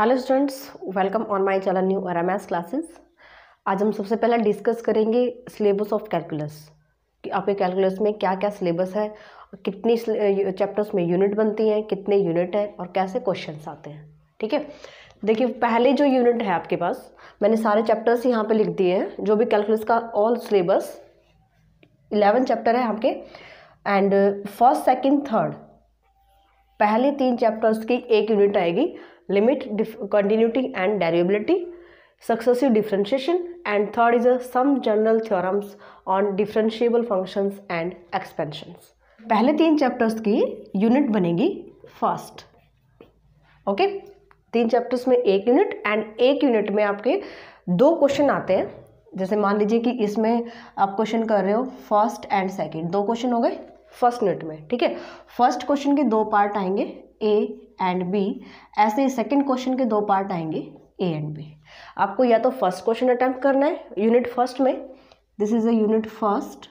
hello students welcome on my channel new R M classes आज हम सबसे पहले डिस्कस करेंगे सिलेबस ऑफ कैलकुलस कि आपके कैलकुलस में क्या क्या सिलेबस है कितनी चैप्टर्स में यूनिट बनती हैं कितने यूनिट हैं और कैसे क्वेश्चन आते हैं ठीक है देखिए पहले जो यूनिट है आपके पास मैंने सारे चैप्टर्स यहाँ पर लिख दिए हैं जो भी कैलकुलस का ऑल सिलेबस इलेवन चैप्टर है आपके एंड फर्स्ट सेकेंड थर्ड पहले तीन चैप्टर्स की एक यूनिट आएगी limit continuity and derivability successive differentiation and third is a some general theorems on differentiable functions and expansions पहले तीन चैप्टर्स की यूनिट बनेगी फर्स्ट ओके तीन चैप्टर्स में एक यूनिट एंड एक यूनिट में आपके दो क्वेश्चन आते हैं जैसे मान लीजिए कि इसमें आप क्वेश्चन कर रहे हो फर्स्ट एंड सेकेंड दो क्वेश्चन हो गए फर्स्ट यूनिट में ठीक है फर्स्ट क्वेश्चन के दो पार्ट आएंगे ए एंड बी ऐसे ही सेकेंड क्वेश्चन के दो पार्ट आएंगे ए एंड बी आपको या तो फर्स्ट क्वेश्चन अटैम्प्ट करना है यूनिट फर्स्ट में this is a unit first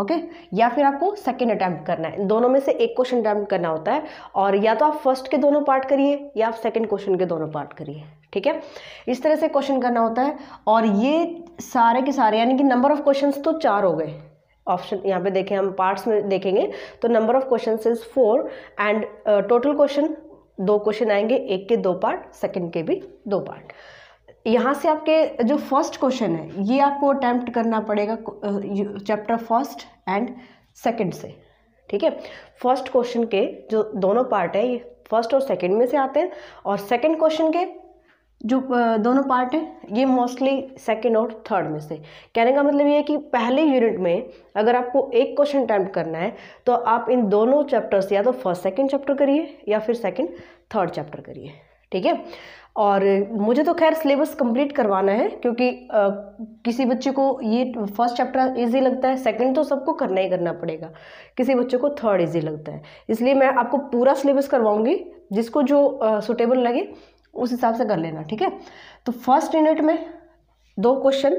okay या फिर आपको सेकेंड अटैम्प्ट करना है दोनों में से एक क्वेश्चन अटैम्प्ट करना होता है और या तो आप फर्स्ट के दोनों पार्ट करिए या आप सेकेंड क्वेश्चन के दोनों पार्ट करिए ठीक है इस तरह से क्वेश्चन करना होता है और ये सारे के सारे यानी कि नंबर ऑफ क्वेश्चंस तो चार हो गए ऑप्शन यहाँ पे देखें हम पार्ट्स में देखेंगे तो number of question is four and total question दो क्वेश्चन आएंगे एक के दो पार्ट सेकंड के भी दो पार्ट यहाँ से आपके जो फर्स्ट क्वेश्चन है ये आपको अटैम्प्ट करना पड़ेगा चैप्टर फर्स्ट एंड सेकंड से ठीक है फर्स्ट क्वेश्चन के जो दोनों पार्ट है ये फर्स्ट और सेकंड में से आते हैं और सेकंड क्वेश्चन के जो दोनों पार्ट है ये मोस्टली सेकेंड और थर्ड में से कहने का मतलब ये है कि पहले यूनिट में अगर आपको एक क्वेश्चन अटैम्प्ट करना है तो आप इन दोनों चैप्टर्स या तो फर्स्ट सेकेंड चैप्टर करिए या फिर सेकेंड थर्ड चैप्टर करिए ठीक है और मुझे तो खैर सिलेबस कंप्लीट करवाना है क्योंकि आ, किसी बच्चे को ये फर्स्ट चैप्टर इजी लगता है सेकंड तो सबको करना ही करना पड़ेगा किसी बच्चे को थर्ड इजी लगता है इसलिए मैं आपको पूरा सिलेबस करवाऊंगी जिसको जो सुटेबल लगे उस हिसाब से कर लेना ठीक है तो फर्स्ट यूनिट में दो क्वेश्चन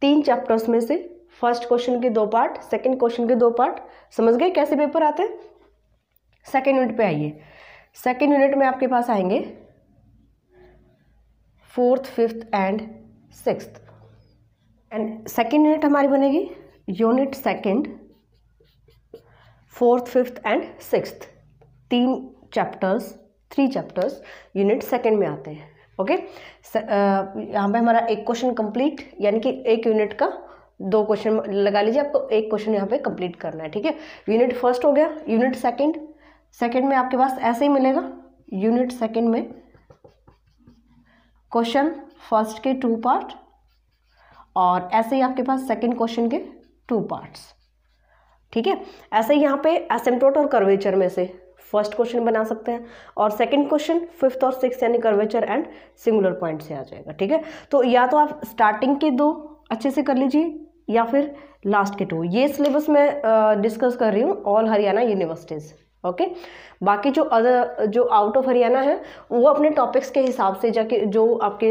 तीन चैप्टर्स में से फर्स्ट क्वेश्चन के दो पार्ट सेकंड क्वेश्चन के दो पार्ट समझ गए कैसे पेपर आते हैं सेकेंड यूनिट पे आइए सेकेंड यूनिट में आपके पास आएंगे fourth fifth and six and second unit हमारी बनेगी unit second fourth fifth and six तीन chapters three chapters unit second में आते हैं ओके यहाँ पे हमारा एक क्वेश्चन कंप्लीट यानी कि एक यूनिट का दो क्वेश्चन लगा लीजिए आपको एक क्वेश्चन यहाँ पे कंप्लीट करना है ठीक है यूनिट फर्स्ट हो गया यूनिट सेकेंड सेकेंड में आपके पास ऐसे ही मिलेगा यूनिट सेकेंड में क्वेश्चन फर्स्ट के टू पार्ट और ऐसे ही आपके पास सेकेंड क्वेश्चन के टू पार्ट्स ठीक है ऐसे ही यहाँ पे एसेम्टोट और कर्वेचर में से फर्स्ट क्वेश्चन बना सकते हैं और सेकंड क्वेश्चन फिफ्थ और सिक्स यानी कर्वेचर एंड सिंगुलर पॉइंट से आ जाएगा ठीक है तो या तो आप स्टार्टिंग के दो अच्छे से कर लीजिए या फिर लास्ट के टू ये सिलेबस मैं डिस्कस कर रही हूँ ऑल हरियाणा यूनिवर्सिटीज़ ओके बाकी जो अदर जो आउट ऑफ हरियाणा है वो अपने टॉपिक्स के हिसाब से जाके जो आपके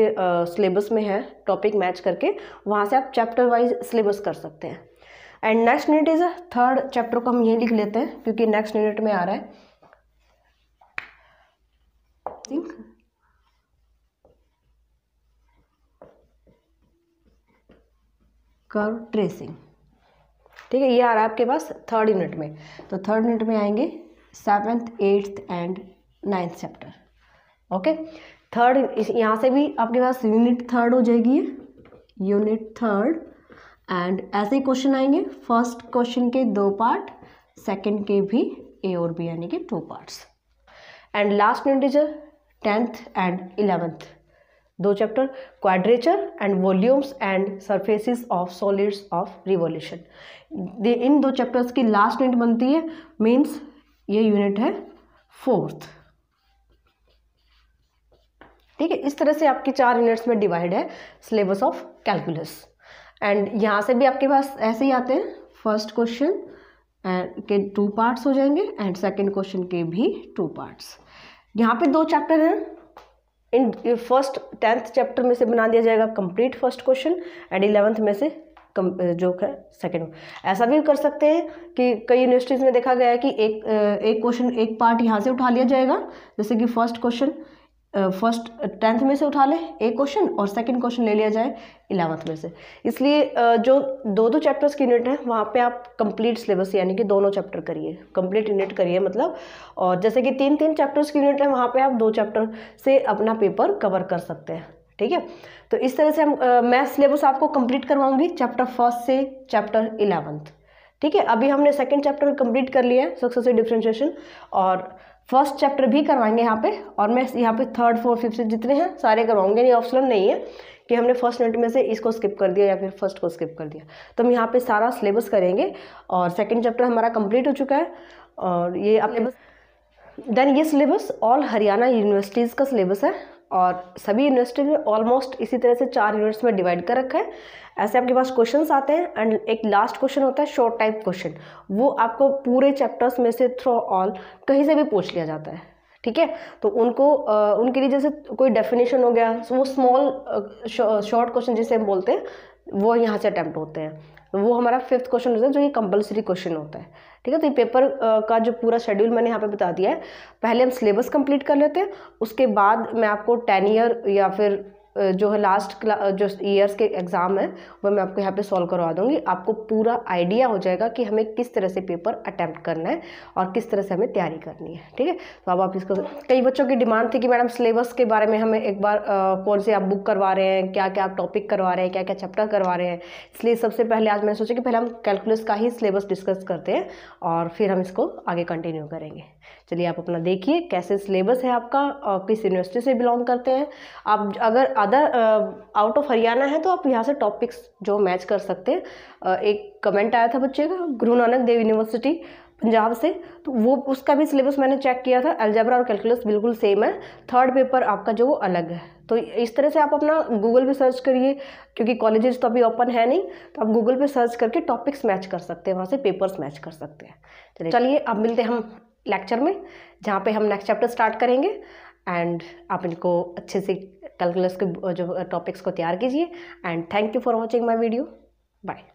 सिलेबस में है टॉपिक मैच करके वहाँ से आप चैप्टर वाइज सिलेबस कर सकते हैं and next unit is third chapter को हम ये लिख लेते हैं क्योंकि नेक्स्ट यूनिट में आ रहा है think कर्व ट्रेसिंग ठीक है ये आ रहा है आपके पास थर्ड यूनिट में तो थर्ड यूनिट में आएंगे seventh eighth and ninth chapter okay third यहाँ से भी आपके पास यूनिट थर्ड हो जाएगी यूनिट थर्ड एंड ऐसे ही क्वेश्चन आएंगे फर्स्ट क्वेश्चन के दो पार्ट सेकंड के भी ए और बी यानी कि two parts and last unit is tenth and eleventh दो chapter quadrature and volumes and surfaces of solids of revolution इन दो चैप्टर्स की लास्ट यूनिट बनती है मीन्स ये यूनिट है फोर्थ ठीक है इस तरह से आपके चार यूनिट्स में डिवाइड है सिलेबस ऑफ कैलकुलस एंड यहाँ से भी आपके पास ऐसे ही आते हैं फर्स्ट क्वेश्चन के टू पार्ट्स हो जाएंगे एंड सेकंड क्वेश्चन के भी टू पार्ट्स यहाँ पे दो चैप्टर हैं इन फर्स्ट टेंथ चैप्टर में से बना दिया जाएगा complete first question and eleventh में से कम जो है सेकेंड ऐसा भी कर सकते हैं कि कई यूनिवर्सिटीज़ में देखा गया है कि एक एक क्वेश्चन एक पार्ट यहाँ से उठा लिया जाएगा जैसे कि फर्स्ट क्वेश्चन फर्स्ट टेंथ में से उठा लें एक क्वेश्चन और सेकंड क्वेश्चन ले लिया जाए इलेवंथ में से इसलिए जो दो दो चैप्टर्स की यूनिट है वहाँ पे आप कंप्लीट सिलेबस यानी कि दोनों चैप्टर करिए कंप्लीट यूनिट करिए मतलब और जैसे कि तीन तीन चैप्टर्स की यूनिट है वहाँ पे आप दो चैप्टर से अपना पेपर कवर कर सकते हैं ठीक है तो इस तरह से हम मैथ सिलेबस आपको कंप्लीट करवाऊँगी चैप्टर फर्स्ट से चैप्टर इलेवंथ ठीक है अभी हमने सेकेंड चैप्टर कंप्लीट कर लिया है सक्सेसिव डिफ्रेंशिएशन और फर्स्ट चैप्टर भी करवाएंगे यहाँ पे और मैं यहाँ पे थर्ड फोर्थ फिफ्थ जितने हैं सारे करवाऊंगे नहीं ऑप्शनल नहीं है कि हमने फर्स्ट यूनिट में से इसको स्किप कर दिया या फिर फर्स्ट को स्किप कर दिया तो हम यहाँ पे सारा सिलेबस करेंगे और सेकंड चैप्टर हमारा कंप्लीट हो चुका है और ये आप देन ये सिलेबस ऑल हरियाणा यूनिवर्सिटीज़ का सिलेबस है और सभी यूनिवर्सिटी में ऑलमोस्ट इसी तरह से चार यूनिट्स में डिवाइड कर रखा है ऐसे आपके पास क्वेश्चन आते हैं एंड एक लास्ट क्वेश्चन होता है शॉर्ट टाइप क्वेश्चन वो आपको पूरे चैप्टर्स में से थ्रो ऑल कहीं से भी पूछ लिया जाता है ठीक है तो उनको उनके लिए जैसे कोई डेफिनेशन हो गया वो स्मॉल शॉर्ट क्वेश्चन जिसे हम बोलते हैं वो यहाँ से अटैम्प्ट होते हैं वो हमारा फिफ्थ क्वेश्चन होता है जो कि कंपलसरी क्वेश्चन होता है ठीक है तो ये पेपर का जो पूरा शेड्यूल मैंने यहाँ पे बता दिया है पहले हम सिलेबस कंप्लीट कर लेते हैं उसके बाद मैं आपको टेन ईयर या फिर जो है लास्ट जो ईयर्स के एग्ज़ाम है वो मैं आपको यहाँ पे सॉल्व करवा दूँगी आपको पूरा आइडिया हो जाएगा कि हमें किस तरह से पेपर अटैम्प्ट करना है और किस तरह से हमें तैयारी करनी है ठीक है तो अब आप इसको कई बच्चों की डिमांड थी कि मैडम सिलेबस के बारे में हमें एक बार आ, कौन से आप बुक करवा रहे हैं क्या क्या आप टॉपिक करवा रहे हैं क्या क्या चैप्टर करवा रहे हैं इसलिए सबसे पहले आज मैंने सोचा कि पहले हम कैलकुलस का ही सिलेबस डिस्कस करते हैं और फिर हम इसको आगे कंटिन्यू करेंगे चलिए आप अपना देखिए कैसे सिलेबस है आपका और किस यूनिवर्सिटी से बिलोंग करते हैं आप अगर अदर आउट ऑफ हरियाणा है तो आप यहाँ से टॉपिक्स जो मैच कर सकते हैं uh, एक कमेंट आया था बच्चे का गुरु नानक देव यूनिवर्सिटी पंजाब से तो वो उसका भी सिलेबस मैंने चेक किया था एल्जेब्रा और कैलकुलस बिल्कुल सेम है थर्ड पेपर आपका जो वो अलग है तो इस तरह से आप अपना गूगल पे सर्च करिए क्योंकि कॉलेजेस तो अभी ओपन है नहीं तो आप गूगल पे सर्च करके टॉपिक्स मैच कर सकते हैं वहाँ से पेपर्स मैच कर सकते हैं चलिए चलिए अब मिलते हैं हम लेक्चर में जहाँ पर हम नेक्स्ट चैप्टर स्टार्ट करेंगे एंड आप इनको अच्छे से कैलकुलस के जो टॉपिक्स uh, को तैयार कीजिए and thank you for watching my video bye